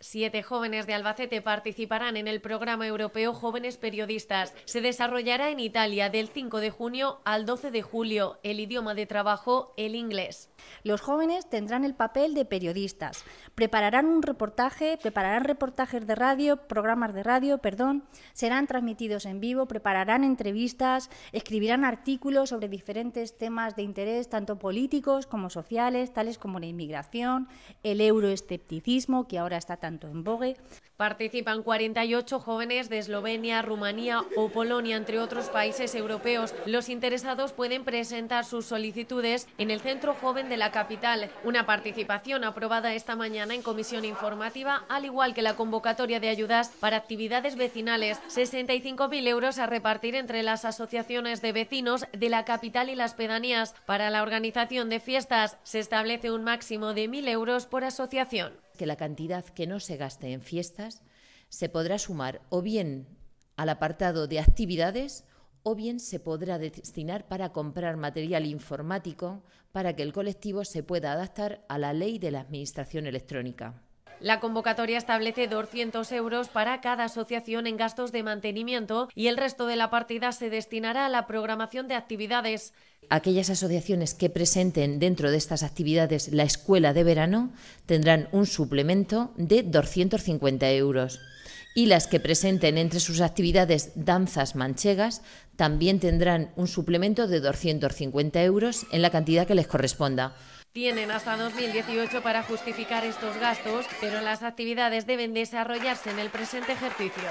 Siete jóvenes de Albacete participarán en el programa europeo Jóvenes Periodistas. Se desarrollará en Italia del 5 de junio al 12 de julio. El idioma de trabajo, el inglés. Los jóvenes tendrán el papel de periodistas. Prepararán un reportaje, prepararán reportajes de radio, programas de radio, perdón. Serán transmitidos en vivo, prepararán entrevistas, escribirán artículos sobre diferentes temas de interés, tanto políticos como sociales, tales como la inmigración, el euroescepticismo, que ahora está tan en bogue Participan 48 jóvenes de Eslovenia, Rumanía o Polonia, entre otros países europeos. Los interesados pueden presentar sus solicitudes en el Centro Joven de la capital. Una participación aprobada esta mañana en comisión informativa, al igual que la convocatoria de ayudas para actividades vecinales. 65.000 euros a repartir entre las asociaciones de vecinos de la capital y las pedanías. Para la organización de fiestas se establece un máximo de 1.000 euros por asociación que la cantidad que no se gaste en fiestas se podrá sumar o bien al apartado de actividades o bien se podrá destinar para comprar material informático para que el colectivo se pueda adaptar a la ley de la Administración electrónica. La convocatoria establece 200 euros para cada asociación en gastos de mantenimiento y el resto de la partida se destinará a la programación de actividades. Aquellas asociaciones que presenten dentro de estas actividades la escuela de verano tendrán un suplemento de 250 euros y las que presenten entre sus actividades danzas manchegas también tendrán un suplemento de 250 euros en la cantidad que les corresponda. Tienen hasta 2018 para justificar estos gastos, pero las actividades deben desarrollarse en el presente ejercicio.